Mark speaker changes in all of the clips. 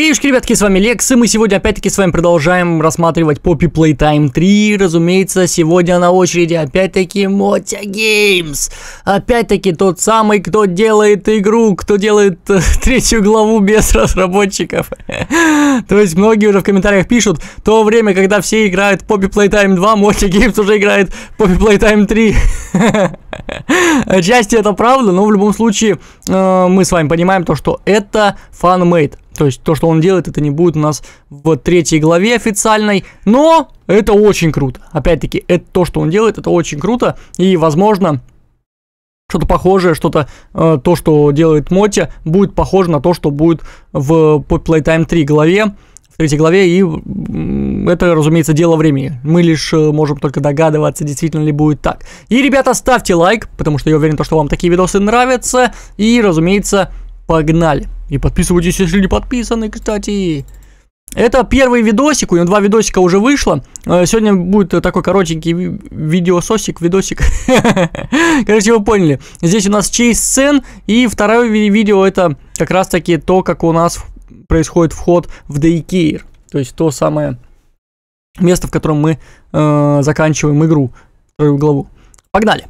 Speaker 1: Хейшки, ребятки, с вами Лекс, и мы сегодня опять-таки с вами продолжаем рассматривать Poppy Playtime 3. Разумеется, сегодня на очереди опять-таки Мотя Games. Опять-таки тот самый, кто делает игру, кто делает э, третью главу без разработчиков. То есть многие уже в комментариях пишут, то время, когда все играют Poppy Playtime 2, Мотя Games уже играет Poppy Playtime 3. Отчасти это правда, но в любом случае э, мы с вами понимаем то, что это фанмейт. То есть то, что он делает, это не будет у нас в третьей главе официальной, но это очень круто. Опять-таки, это то, что он делает, это очень круто, и, возможно, что-то похожее, что-то, э, то, что делает Моти, будет похоже на то, что будет в по Playtime 3 главе, в третьей главе, и это, разумеется, дело времени. Мы лишь э, можем только догадываться, действительно ли будет так. И, ребята, ставьте лайк, потому что я уверен, что вам такие видосы нравятся, и, разумеется, погнали! И подписывайтесь, если не подписаны, кстати. Это первый видосик, у него два видосика уже вышло. Э, сегодня будет э, такой коротенький видеососик, видосик. Короче, вы поняли. Здесь у нас чейс сцен, и второе видео это как раз таки то, как у нас происходит вход в Дейкейр. То есть то самое место, в котором мы э, заканчиваем игру, вторую главу. Погнали.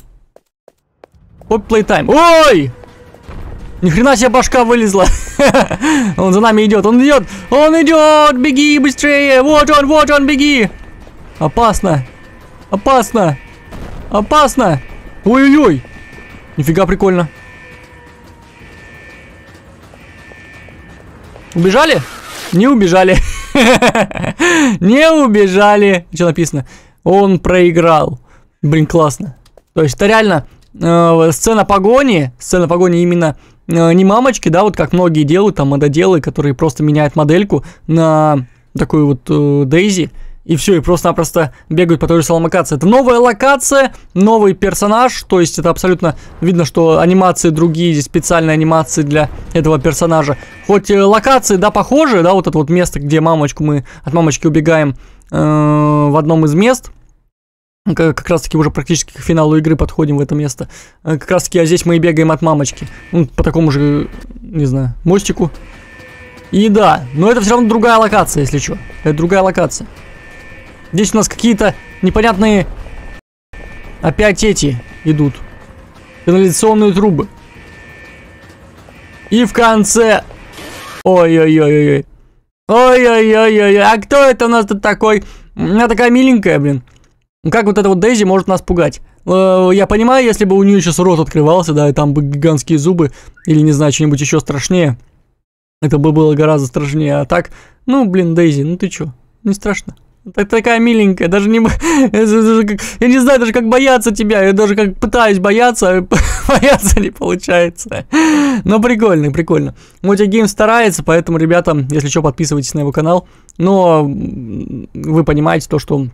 Speaker 1: Оп, плейтайм. Ой! Ни хрена себе башка вылезла. он за нами идет, он идет, он идет, беги быстрее. Вот он, вот он, беги. Опасно, опасно, опасно. Ой-ой-ой. Нифига прикольно. Убежали? Не убежали. Не убежали. Что написано? Он проиграл. Блин, классно. То есть это реально э, сцена погони, сцена погони именно Э, не мамочки, да, вот как многие делают, там мододелы, которые просто меняют модельку на такую вот э, Дейзи, и все, и просто-напросто бегают по той же самой локации. Это новая локация, новый персонаж, то есть это абсолютно видно, что анимации другие, здесь специальные анимации для этого персонажа. Хоть э, локации, да, похожие да, вот это вот место, где мамочку мы от мамочки убегаем э, в одном из мест – как раз-таки уже практически к финалу игры подходим в это место. Э, как раз-таки а здесь мы и бегаем от мамочки. Ну, по такому же, не знаю, мостику. И да, но это все равно другая локация, если что. Это другая локация. Здесь у нас какие-то непонятные... Опять эти идут. Канализационные трубы. И в конце... Ой-ой-ой-ой-ой. Ой-ой-ой-ой-ой. А кто это у нас тут такой? Она такая миленькая, блин. Ну, как вот эта вот Дейзи может нас пугать? Э, я понимаю, если бы у нее сейчас рот открывался, да, и там бы гигантские зубы, или, не знаю, что-нибудь еще страшнее. Это бы было гораздо страшнее. А так, ну, блин, Дейзи, ну ты чё? Не страшно. Ты такая миленькая, даже не... Я не знаю даже, как бояться тебя. Я даже как пытаюсь бояться, бояться не получается. Но прикольно, прикольно. Мотя Гейм старается, поэтому, ребята, если что, подписывайтесь на его канал. Но вы понимаете то, что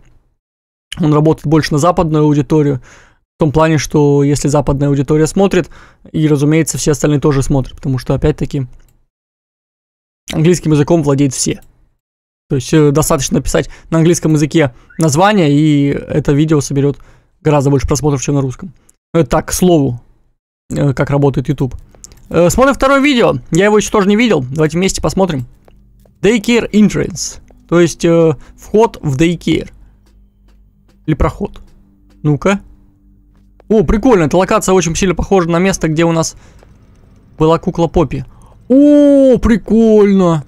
Speaker 1: он работает больше на западную аудиторию, в том плане, что если западная аудитория смотрит, и, разумеется, все остальные тоже смотрят, потому что, опять-таки, английским языком владеют все. То есть э, достаточно написать на английском языке название, и это видео соберет гораздо больше просмотров, чем на русском. Э, так, к слову, э, как работает YouTube. смотрим второе видео. Я его еще тоже не видел. Давайте вместе посмотрим. Daycare Entrance. То есть вход в Daycare. Или проход? Ну-ка. О, прикольно, эта локация очень сильно похожа на место, где у нас была кукла Поппи. О, прикольно.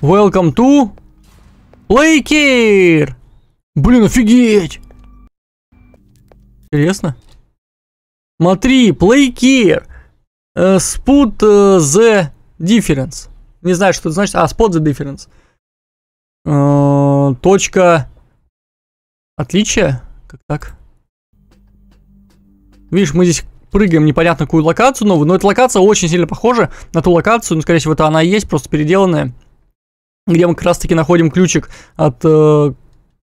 Speaker 1: Welcome to Playcare. Блин, офигеть. Интересно. Смотри, Playcare. Uh, э, spot uh, the difference. Не знаю, что это значит. А, spot the difference. Uh, точка Отличие? Как так? Видишь, мы здесь прыгаем непонятно какую локацию новую, но эта локация очень сильно похожа на ту локацию, ну, скорее всего, это она и есть, просто переделанная, где мы как раз-таки находим ключик от э,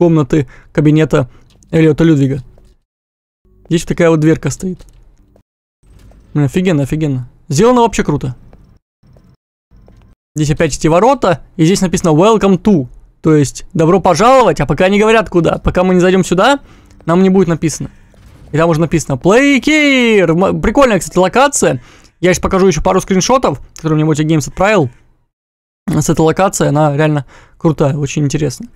Speaker 1: комнаты кабинета Эллиота Людвига. Здесь такая вот дверка стоит. Блин, ну, офигенно, офигенно. Сделано вообще круто. Здесь опять эти ворота, и здесь написано «Welcome to». То есть, добро пожаловать, а пока не говорят куда. Пока мы не зайдем сюда, нам не будет написано. И там уже написано Playkir. Прикольная, кстати, локация. Я сейчас покажу еще пару скриншотов, которые мне Motive геймс отправил. С этой локацией она реально крутая, очень интересная.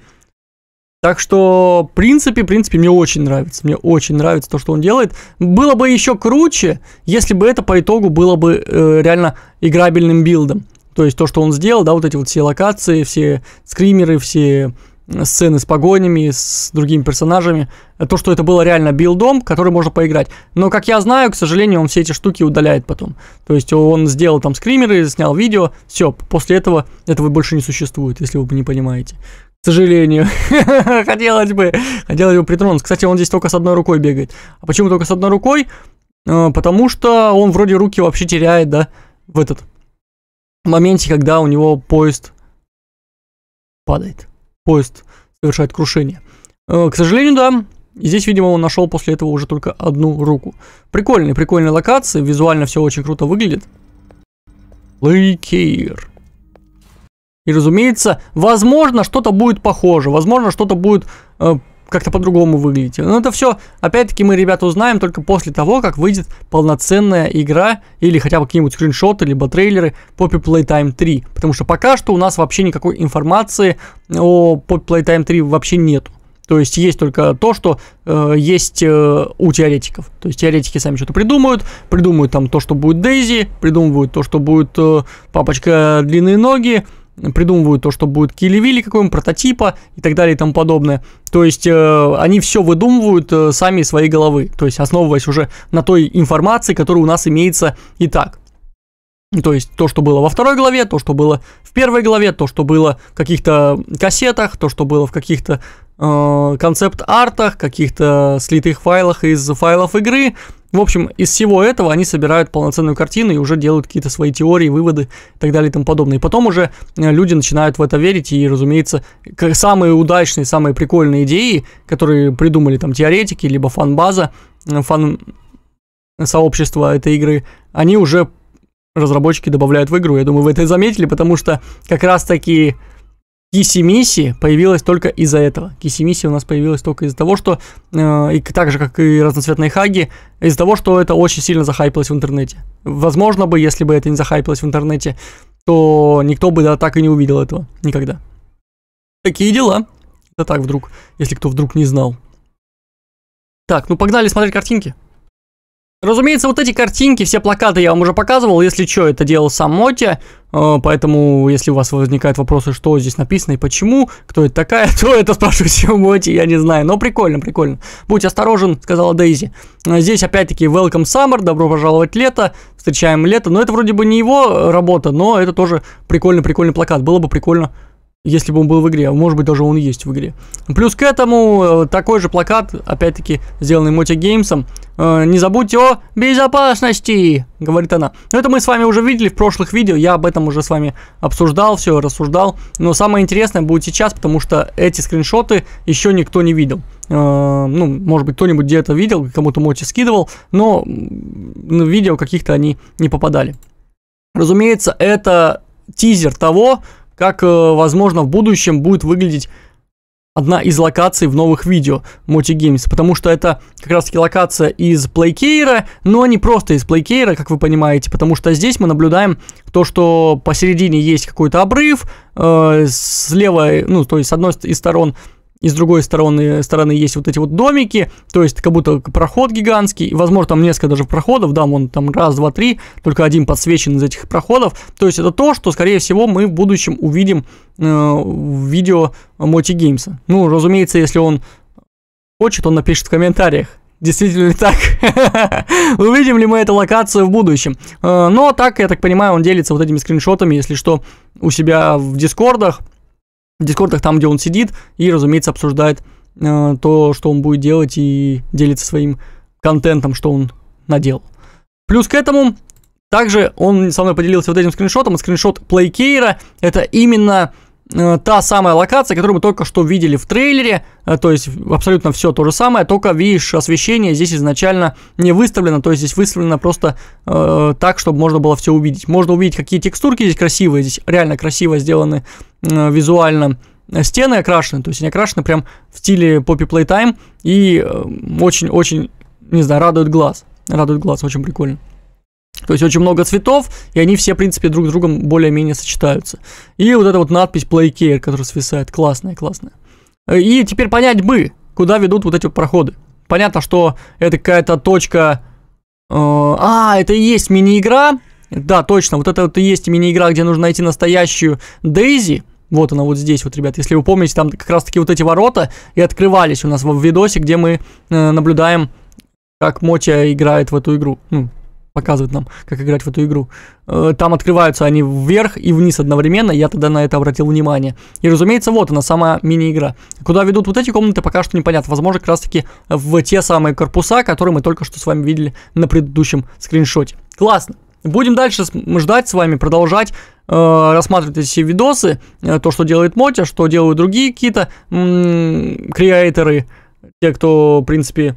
Speaker 1: Так что, в принципе, в принципе, мне очень нравится. Мне очень нравится то, что он делает. Было бы еще круче, если бы это по итогу было бы э, реально играбельным билдом. То есть то, что он сделал, да, вот эти вот все локации, все скримеры, все э, сцены с погонями, с другими персонажами. Э, то, что это было реально билдом, который можно поиграть. Но, как я знаю, к сожалению, он все эти штуки удаляет потом. То есть он сделал там скримеры, снял видео, все, после этого этого больше не существует, если вы не понимаете. К сожалению. хотелось бы, хотелось бы притронуться. Кстати, он здесь только с одной рукой бегает. А почему только с одной рукой? Э, потому что он вроде руки вообще теряет, да, в этот, моменте, когда у него поезд падает. Поезд совершает крушение. Э, к сожалению, да. Здесь, видимо, он нашел после этого уже только одну руку. Прикольные, прикольные локации. Визуально все очень круто выглядит. Лейкейр. И, разумеется, возможно, что-то будет похоже. Возможно, что-то будет э, как-то по-другому выглядите. Но это все, опять-таки, мы, ребята, узнаем только после того, как выйдет полноценная игра или хотя бы какие-нибудь скриншоты, либо трейлеры по Poppy Playtime 3. Потому что пока что у нас вообще никакой информации о Poppy Playtime 3 вообще нету. То есть есть только то, что э, есть э, у теоретиков. То есть теоретики сами что-то придумают, придумывают там то, что будет Дейзи, придумывают то, что будет э, папочка длинные ноги, придумывают то, что будет килевили какой-нибудь, прототипа и так далее и тому подобное. То есть э, они все выдумывают э, сами из своей головы, то есть основываясь уже на той информации, которая у нас имеется и так. То есть то, что было во второй главе, то, что было в первой главе, то, что было в каких-то кассетах, то, что было в каких-то э, концепт-артах, каких-то слитых файлах из файлов игры, в общем, из всего этого они собирают полноценную картину и уже делают какие-то свои теории, выводы и так далее и тому подобное. И потом уже э, люди начинают в это верить, и, разумеется, самые удачные, самые прикольные идеи, которые придумали там теоретики, либо фан-база, э, фан сообщества этой игры, они уже разработчики добавляют в игру. Я думаю, вы это заметили, потому что как раз таки Кисимиси появилась только из-за этого. Кисимиси у нас появилась только из-за того, что, э, и так же, как и разноцветные хаги, из-за того, что это очень сильно захайпилось в интернете. Возможно бы, если бы это не захайпилось в интернете, то никто бы да, так и не увидел этого. Никогда. Такие дела. Это так вдруг, если кто вдруг не знал. Так, ну погнали смотреть картинки. Разумеется, вот эти картинки, все плакаты я вам уже показывал, если что, это делал сам Моти, э, поэтому, если у вас возникают вопросы, что здесь написано и почему, кто это такая, то это спрашивайте у Моти, я не знаю, но прикольно, прикольно. Будь осторожен, сказала Дейзи. Э, здесь опять-таки Welcome Summer, добро пожаловать лето, встречаем лето, но это вроде бы не его э, работа, но это тоже прикольный-прикольный плакат, было бы прикольно если бы он был в игре, а может быть даже он есть в игре. Плюс к этому э, такой же плакат, опять-таки сделанный Моти Геймсом. «Э, не забудьте о безопасности, говорит она. Но это мы с вами уже видели в прошлых видео, я об этом уже с вами обсуждал, все рассуждал. Но самое интересное будет сейчас, потому что эти скриншоты еще никто не видел. Э, ну, может быть, кто-нибудь где-то видел, кому-то Моти скидывал, но в видео каких-то они не попадали. Разумеется, это тизер того, как, э, возможно, в будущем будет выглядеть одна из локаций в новых видео Moty Games, потому что это как раз таки локация из плейкейра, но не просто из плейкейра, как вы понимаете, потому что здесь мы наблюдаем то, что посередине есть какой-то обрыв, э, левой, ну, то есть с одной из сторон и с другой стороны, стороны есть вот эти вот домики, то есть как будто проход гигантский, возможно, там несколько даже проходов, да, вон там раз, два, три, только один подсвечен из этих проходов, то есть это то, что, скорее всего, мы в будущем увидим э, в видео Моти Геймса. Ну, разумеется, если он хочет, он напишет в комментариях, Действительно ли так? Увидим ли мы эту локацию в будущем? Э, но так, я так понимаю, он делится вот этими скриншотами, если что, у себя в дискордах в дискордах там, где он сидит, и, разумеется, обсуждает э, то, что он будет делать, и делится своим контентом, что он надел. Плюс к этому, также он со мной поделился вот этим скриншотом, скриншот плейкейра, это именно Э, та самая локация, которую мы только что видели в трейлере, э, то есть абсолютно все то же самое, только видишь освещение здесь изначально не выставлено, то есть здесь выставлено просто э, так, чтобы можно было все увидеть. Можно увидеть, какие текстурки здесь красивые, здесь реально красиво сделаны э, визуально э, стены окрашены, то есть они окрашены прям в стиле Poppy Playtime и очень-очень, не знаю, радует глаз, радует глаз, очень прикольно. То есть очень много цветов, и они все, в принципе, друг с другом более-менее сочетаются. И вот эта вот надпись Play Care, которая свисает, классная, классная. И теперь понять бы, куда ведут вот эти проходы. Понятно, что это какая-то точка... Э, а, это и есть мини-игра. Да, точно, вот это вот и есть мини-игра, где нужно найти настоящую Дейзи. Вот она вот здесь вот, ребят. Если вы помните, там как раз-таки вот эти ворота и открывались у нас в видосе, где мы э, наблюдаем, как Мотя играет в эту игру. Ну, показывает нам, как играть в эту игру. Э, там открываются они вверх и вниз одновременно, я тогда на это обратил внимание. И, разумеется, вот она, сама мини-игра. Куда ведут вот эти комнаты, пока что непонятно. Возможно, как раз-таки в те самые корпуса, которые мы только что с вами видели на предыдущем скриншоте. Классно. Будем дальше ждать с вами, продолжать э, рассматривать эти все видосы, э, то, что делает Мотя, что делают другие какие-то креаторы, те, кто, в принципе,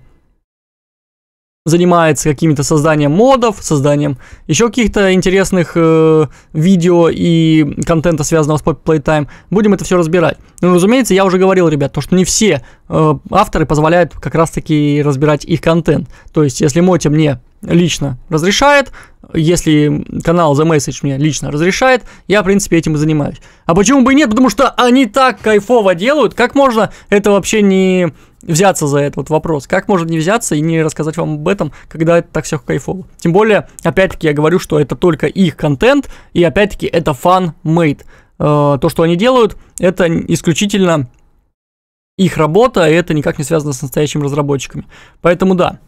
Speaker 1: занимается каким-то созданием модов, созданием еще каких-то интересных э, видео и контента, связанного с Playtime. Будем это все разбирать. Ну, разумеется, я уже говорил, ребят, то, что не все э, авторы позволяют как раз-таки разбирать их контент. То есть, если мотя мне лично разрешает, если канал The Message мне лично разрешает, я, в принципе, этим и занимаюсь. А почему бы и нет? Потому что они так кайфово делают, как можно это вообще не взяться за этот вопрос? Как можно не взяться и не рассказать вам об этом, когда это так все кайфово? Тем более, опять-таки, я говорю, что это только их контент, и опять-таки, это фан-мейд. Э, то, что они делают, это исключительно их работа, и это никак не связано с настоящими разработчиками. Поэтому да,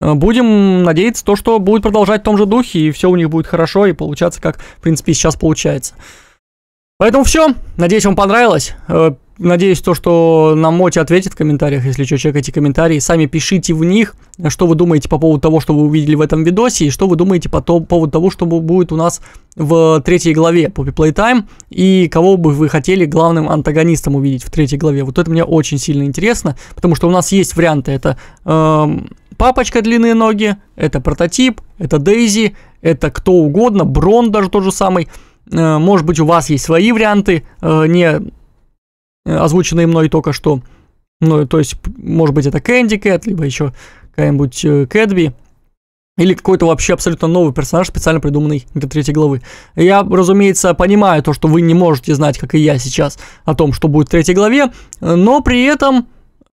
Speaker 1: Э, будем надеяться, то, что будет продолжать в том же духе, и все у них будет хорошо, и получаться, как, в принципе, сейчас получается. Поэтому все. Надеюсь, вам понравилось. Э, Надеюсь, то, что нам Мочи ответит в комментариях, если что, эти комментарии. Сами пишите в них, что вы думаете по поводу того, что вы увидели в этом видосе, и что вы думаете по, по поводу того, что будет у нас в третьей главе Poppy Playtime, и кого бы вы хотели главным антагонистом увидеть в третьей главе. Вот это мне очень сильно интересно, потому что у нас есть варианты. Это эм, папочка длинные ноги, это прототип, это Дейзи, это кто угодно, Брон даже тот же самый. Э, может быть, у вас есть свои варианты, э, не Э, озвученные мной только что. Ну, то есть, может быть, это Кэнди Кэт, либо еще какая-нибудь э, Кэтби. Или какой-то вообще абсолютно новый персонаж, специально придуманный для третьей главы. Я, разумеется, понимаю то, что вы не можете знать, как и я сейчас, о том, что будет в третьей главе, но при этом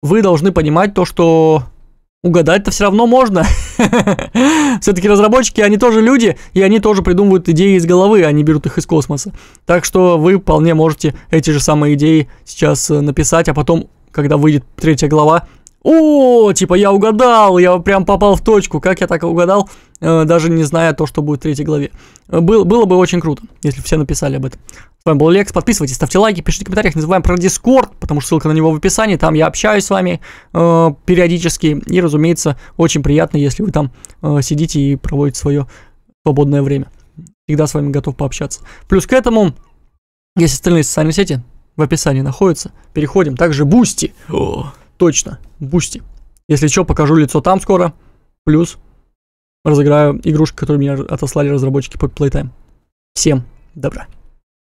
Speaker 1: вы должны понимать то, что Угадать-то все равно можно. Все-таки разработчики, они тоже люди, и они тоже придумывают идеи из головы, они берут их из космоса. Так что вы вполне можете эти же самые идеи сейчас э, написать, а потом, когда выйдет третья глава, о, типа я угадал, я прям попал в точку, как я так угадал, Э, даже не зная то, что будет в третьей главе. Э, был, было бы очень круто, если все написали об этом. С вами был Лекс, подписывайтесь, ставьте лайки, пишите в комментариях, не забываем про Дискорд, потому что ссылка на него в описании, там я общаюсь с вами э, периодически, и, разумеется, очень приятно, если вы там э, сидите и проводите свое свободное время. Всегда с вами готов пообщаться. Плюс к этому, есть остальные социальные сети, в описании находятся. Переходим. Также Бусти. Точно, Бусти. Если что, покажу лицо там скоро. Плюс разыграю игрушку, которую мне отослали разработчики по Playtime. Всем добра.